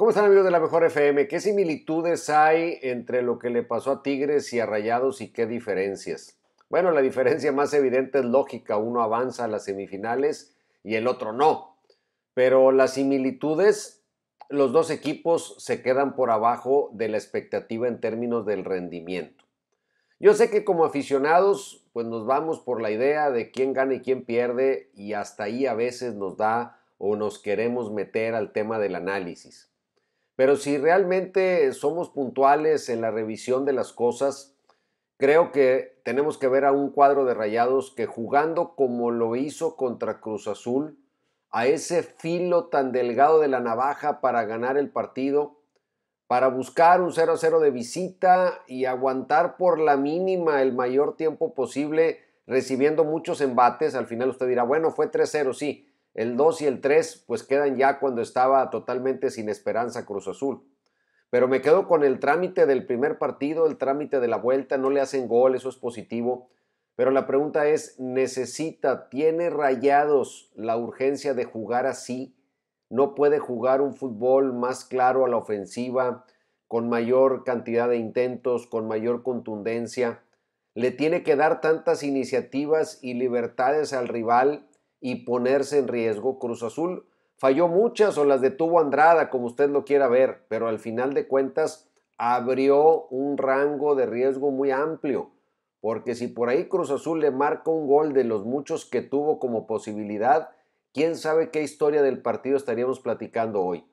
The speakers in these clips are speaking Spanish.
¿Cómo están amigos de la Mejor FM? ¿Qué similitudes hay entre lo que le pasó a Tigres y a Rayados y qué diferencias? Bueno, la diferencia más evidente es lógica, uno avanza a las semifinales y el otro no. Pero las similitudes, los dos equipos se quedan por abajo de la expectativa en términos del rendimiento. Yo sé que como aficionados, pues nos vamos por la idea de quién gana y quién pierde y hasta ahí a veces nos da o nos queremos meter al tema del análisis. Pero si realmente somos puntuales en la revisión de las cosas, creo que tenemos que ver a un cuadro de rayados que jugando como lo hizo contra Cruz Azul, a ese filo tan delgado de la navaja para ganar el partido, para buscar un 0-0 de visita y aguantar por la mínima el mayor tiempo posible, recibiendo muchos embates. Al final usted dirá, bueno, fue 3-0, sí, el 2 y el 3 pues quedan ya cuando estaba totalmente sin esperanza Cruz Azul. Pero me quedo con el trámite del primer partido, el trámite de la vuelta, no le hacen gol, eso es positivo. Pero la pregunta es, ¿necesita, tiene rayados la urgencia de jugar así? ¿No puede jugar un fútbol más claro a la ofensiva, con mayor cantidad de intentos, con mayor contundencia? ¿Le tiene que dar tantas iniciativas y libertades al rival y ponerse en riesgo. Cruz Azul falló muchas o las detuvo Andrada, como usted lo quiera ver, pero al final de cuentas abrió un rango de riesgo muy amplio, porque si por ahí Cruz Azul le marca un gol de los muchos que tuvo como posibilidad, quién sabe qué historia del partido estaríamos platicando hoy.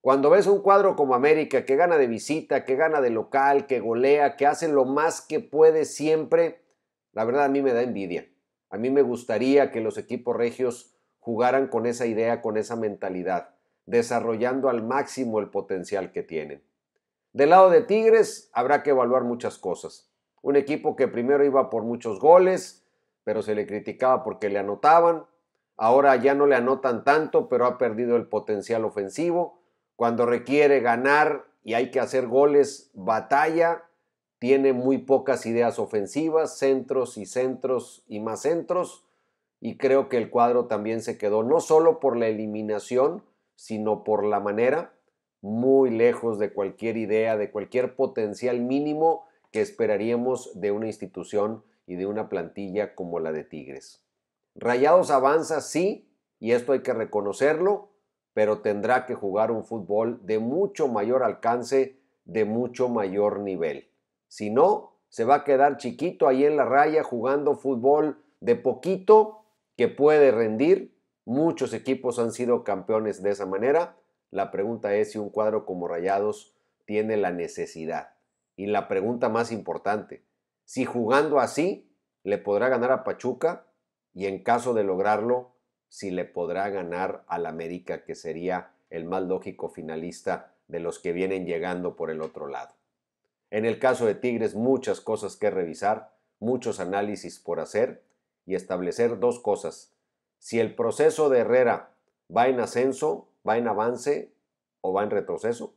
Cuando ves un cuadro como América, que gana de visita, que gana de local, que golea, que hace lo más que puede siempre, la verdad a mí me da envidia. A mí me gustaría que los equipos regios jugaran con esa idea, con esa mentalidad, desarrollando al máximo el potencial que tienen. Del lado de Tigres habrá que evaluar muchas cosas. Un equipo que primero iba por muchos goles, pero se le criticaba porque le anotaban. Ahora ya no le anotan tanto, pero ha perdido el potencial ofensivo. Cuando requiere ganar y hay que hacer goles, batalla tiene muy pocas ideas ofensivas, centros y centros y más centros. Y creo que el cuadro también se quedó no solo por la eliminación, sino por la manera, muy lejos de cualquier idea, de cualquier potencial mínimo que esperaríamos de una institución y de una plantilla como la de Tigres. Rayados avanza, sí, y esto hay que reconocerlo, pero tendrá que jugar un fútbol de mucho mayor alcance, de mucho mayor nivel. Si no, se va a quedar chiquito ahí en la raya jugando fútbol de poquito que puede rendir. Muchos equipos han sido campeones de esa manera. La pregunta es si un cuadro como Rayados tiene la necesidad. Y la pregunta más importante, si jugando así le podrá ganar a Pachuca y en caso de lograrlo, si le podrá ganar al América, que sería el más lógico finalista de los que vienen llegando por el otro lado. En el caso de Tigres, muchas cosas que revisar, muchos análisis por hacer y establecer dos cosas. Si el proceso de Herrera va en ascenso, va en avance o va en retroceso.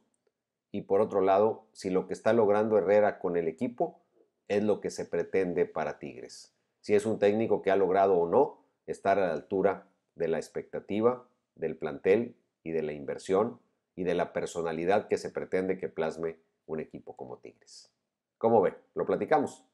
Y por otro lado, si lo que está logrando Herrera con el equipo es lo que se pretende para Tigres. Si es un técnico que ha logrado o no estar a la altura de la expectativa, del plantel y de la inversión y de la personalidad que se pretende que plasme un equipo como Tigres. ¿Cómo ve? Lo platicamos.